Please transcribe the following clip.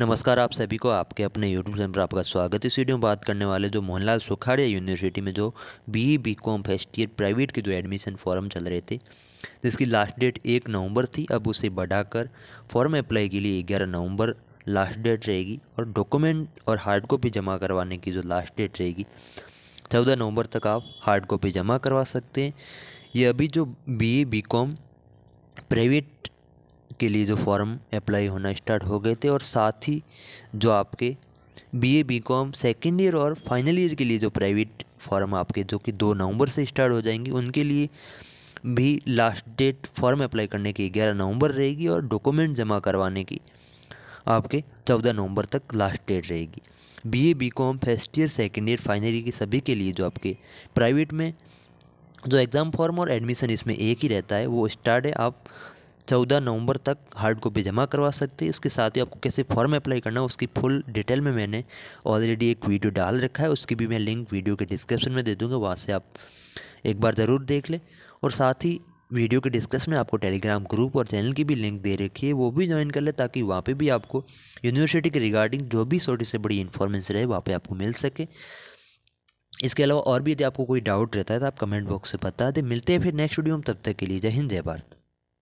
नमस्कार आप सभी को आपके अपने यूट्यूब चैनल पर आपका स्वागत है इस वीडियो में बात करने वाले जो मोहनलाल सुखाड़िया यूनिवर्सिटी में जो B B com first year private के जो एडमिशन फॉर्म चल रहे थे जिसकी लास्ट डेट एक नवंबर थी अब उसे बढ़ाकर फॉर्म अप्लाई के लिए ग्यारह नवंबर लास्ट डेट रहेगी और डॉक्यूमेंट और हार्ड कॉपी जमा करवाने की जो लास्ट डेट रहेगी चौदह नवंबर तक आप हार्ड कॉपी जमा करवा सकते हैं ये अभी जो B A B com private के लिए जो फॉर्म अप्लाई होना स्टार्ट हो गए थे और साथ ही जो आपके B A B com second year और फाइनल ईयर के लिए जो प्राइवेट फॉर्म आपके जो कि दो नवंबर से स्टार्ट हो जाएंगे उनके लिए भी लास्ट डेट फॉर्म अप्लाई करने की ग्यारह नवंबर रहेगी और डॉक्यूमेंट जमा करवाने की आपके चौदह नवंबर तक लास्ट डेट रहेगी B A B com first year second year final year के सभी के लिए जो आपके प्राइवेट में जो एग्ज़ाम फॉर्म और एडमिशन इसमें एक ही रहता है वो स्टार्ट है आप चौदह नवंबर तक हार्ड कॉपी जमा करवा सकते हैं उसके साथ ही आपको कैसे फॉर्म अप्लाई करना है उसकी फुल डिटेल में मैंने ऑलरेडी एक वीडियो डाल रखा है उसकी भी मैं लिंक वीडियो के डिस्क्रिप्शन में दे दूँगा वहाँ से आप एक बार ज़रूर देख लें और साथ ही वीडियो के डिस्क्रिप्शन में आपको टेलीग्राम ग्रुप और चैनल की भी लिंक दे रखी है वो भी ज्वाइन कर ले ताकि वहाँ पे भी आपको यूनिवर्सिटी के रिगार्डिंग जो भी छोटी से बड़ी इन्फॉर्मेशन रहे वहाँ पे आपको मिल सके इसके अलावा और भी यदि आपको कोई डाउट रहता है तो आप कमेंट बॉक्स से बता दें मिलते हैं फिर नेक्स्ट वीडियो में तब तक के लिए जय हिंद जय भारत